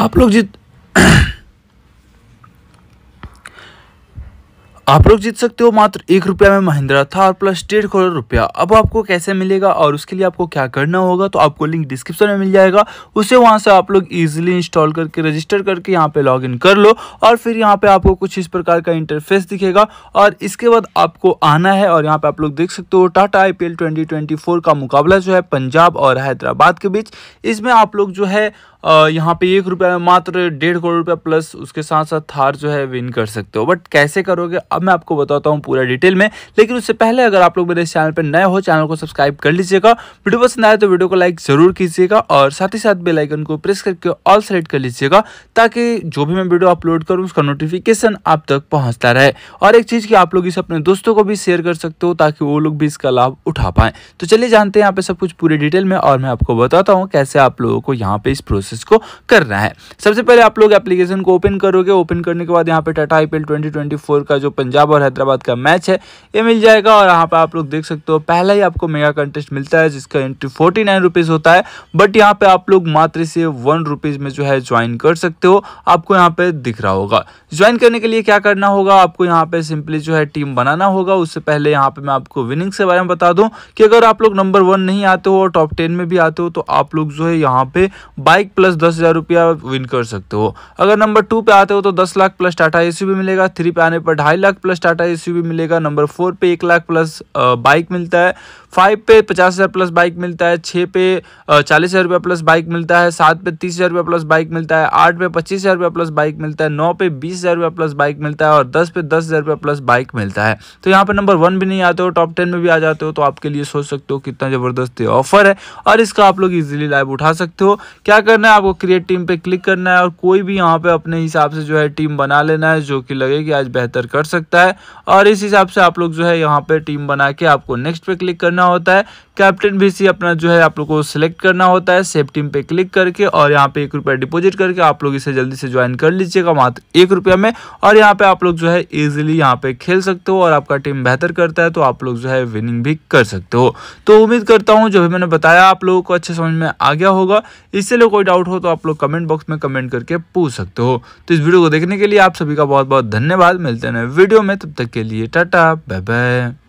आप लोग जित आप लोग जीत सकते हो मात्र एक रुपया में महिंद्रा थार प्लस डेढ़ करोड़ रुपया अब आपको कैसे मिलेगा और उसके लिए आपको क्या करना होगा तो आपको लिंक डिस्क्रिप्शन में मिल जाएगा उसे वहां से आप लोग इजीली इंस्टॉल करके रजिस्टर करके यहाँ पे लॉगिन कर लो और फिर यहाँ पे आपको कुछ इस प्रकार का इंटरफेस दिखेगा और इसके बाद आपको आना है और यहाँ पे आप लोग देख सकते हो टाटा आई पी का मुकाबला जो है पंजाब और हैदराबाद के बीच इसमें आप लोग जो है यहाँ पे एक रुपया में मात्र डेढ़ करोड़ रुपया प्लस उसके साथ साथ थार जो है विन कर सकते हो बट कैसे करोगे अब मैं आपको बताता हूँ पूरा डिटेल में लेकिन उससे पहले अगर आप लोग मेरे इस चैनल पर नए हो चैनल को सब्सक्राइब कर लीजिएगा वीडियो पसंद आए तो वीडियो को लाइक जरूर कीजिएगा और साथ ही साथ बेलाइकन को प्रेस करके ऑल सेलेक्ट कर लीजिएगा ताकि जो भी मैं वीडियो अपलोड करूँ उसका नोटिफिकेशन आप तक पहुँचता रहे और एक चीज़ की आप लोग इसे अपने दोस्तों को भी शेयर कर सकते हो ताकि वो लोग भी इसका लाभ उठा पाएँ तो चलिए जानते हैं यहाँ पे सब कुछ पूरी डिटेल में और मैं आपको बताता हूँ कैसे आप लोगों को यहाँ पे इस प्रोसेस को करना है सबसे पहले आप लोग एप्लीकेशन को ओपन करोगे ओपन करने के बाद यहाँ पे टाटा आईपीएल 2024 का जो पंजाब पंजाब और हैदराबाद का मैच है ये मिल जाएगा और यहाँ पर आप लोग देख सकते हो पहला ही आपको मेगा कंटेस्ट मिलता है जिसका एंट्री फोर्टी नाइन रुपीज़ होता है बट यहाँ पे आप लोग मात्र से वन रुपीज़ में जो है ज्वाइन कर सकते हो आपको यहाँ पे दिख रहा होगा ज्वाइन करने के लिए क्या करना होगा आपको यहाँ पे सिंपली जो है टीम बनाना होगा उससे पहले यहाँ पे मैं आपको विनिंग्स के बारे में बता दूँ कि अगर आप लोग नंबर वन नहीं आते हो और टॉप टेन में भी आते हो तो आप लोग जो है यहाँ पे बाइक प्लस दस हज़ार रुपया विन कर सकते हो अगर नंबर टू पे आते हो तो दस लाख प्लस टाटा ए भी मिलेगा थ्री पे आने पर ढाई लाख लाख प्लस टाटा एस मिलेगा नंबर फोर पे एक लाख प्लस बाइक मिलता है फाइव पे पचास हज़ार प्लस बाइक मिलता है छः पे चालीस हज़ार रुपया प्लस बाइक मिलता है सात पे तीस हज़ार रुपया प्लस बाइक मिलता है आठ पे पच्चीस हज़ार रुपया प्लस बाइक मिलता है नौ पे बीस हज़ार रुपया प्लस बाइक मिलता है और दस पे दस हज़ार रुपया प्लस बाइक मिलता है तो यहाँ पे नंबर वन भी नहीं आते हो टॉप टेन में भी आ जाते हो तो आपके लिए सोच सकते हो कितना ज़बरदस्त ऑफर है और इसका आप लोग ईजिली लाइव उठा सकते हो क्या करना है आपको क्रिएट टीम पर क्लिक करना है और कोई भी यहाँ पर अपने हिसाब से जो है टीम बना लेना है जो कि लगे कि आज बेहतर कर सकते सकता है और इस हिसाब से आप लोग जो है यहाँ पे टीम बना के आपको नेक्स्ट पे क्लिक करना होता है कैप्टन भी सी अपना जो है आप लोग को सिलेक्ट करना होता है सेफ टीम पे क्लिक करके और यहाँ पे एक रुपया डिपोजिट करके आप लोग इसे जल्दी से ज्वाइन कर लीजिएगा मात्र एक रुपया में और यहाँ पे आप लोग जो है इजिली यहाँ पे खेल सकते हो और आपका टीम बेहतर करता है तो आप लोग जो है विनिंग भी कर सकते हो तो उम्मीद करता हूँ जो भी मैंने बताया आप लोगों को अच्छे समझ में आ गया होगा इससे लिए कोई डाउट हो तो आप लोग कमेंट बॉक्स में कमेंट करके पूछ सकते हो तो इस वीडियो को देखने के लिए आप सभी का बहुत बहुत धन्यवाद मिलते हैं वीडियो में तब तक के लिए टाटा बाय बाय